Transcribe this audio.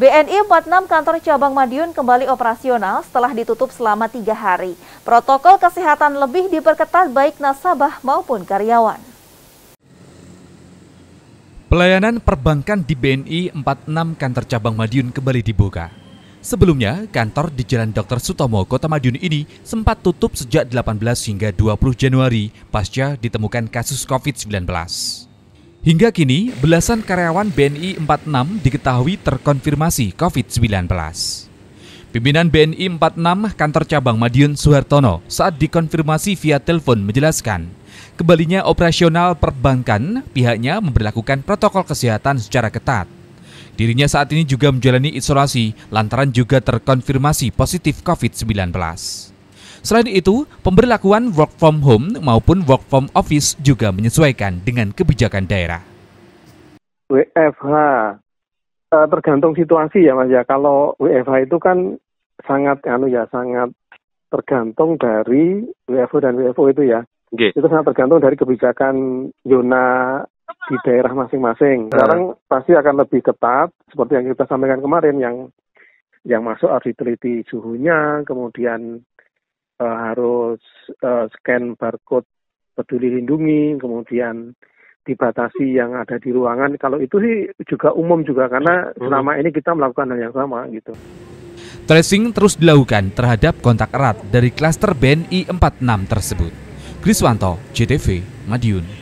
BNI 46 kantor cabang Madiun kembali operasional setelah ditutup selama tiga hari. Protokol kesehatan lebih diperketat baik nasabah maupun karyawan. Pelayanan perbankan di BNI 46 kantor cabang Madiun kembali dibuka. Sebelumnya, kantor di Jalan Dr. Sutomo, Kota Madiun ini sempat tutup sejak 18 hingga 20 Januari pasca ditemukan kasus COVID-19. Hingga kini, belasan karyawan BNI 46 diketahui terkonfirmasi COVID-19. Pimpinan BNI 46 kantor cabang Madiun Suhartono saat dikonfirmasi via telepon menjelaskan, kembalinya operasional perbankan, pihaknya memperlakukan protokol kesehatan secara ketat. Dirinya saat ini juga menjalani isolasi lantaran juga terkonfirmasi positif COVID-19. Selain itu, pemberlakuan work from home maupun work from office juga menyesuaikan dengan kebijakan daerah. WFH eh, tergantung situasi ya Mas ya. Kalau WFH itu kan sangat anu ya sangat tergantung dari WFO dan WFO itu ya. Okay. Itu sangat tergantung dari kebijakan zona di daerah masing-masing. Eh. Sekarang uh. pasti akan lebih ketat seperti yang kita sampaikan kemarin yang yang masuk diteliti suhunya, kemudian uh, harus uh, scan barcode peduli lindungi, kemudian dibatasi yang ada di ruangan. Kalau itu sih juga umum juga karena hmm. selama ini kita melakukan hal yang sama gitu. Tracing terus dilakukan terhadap kontak erat dari klaster BNI 46 tersebut. Kriswanto JTV, Madiun.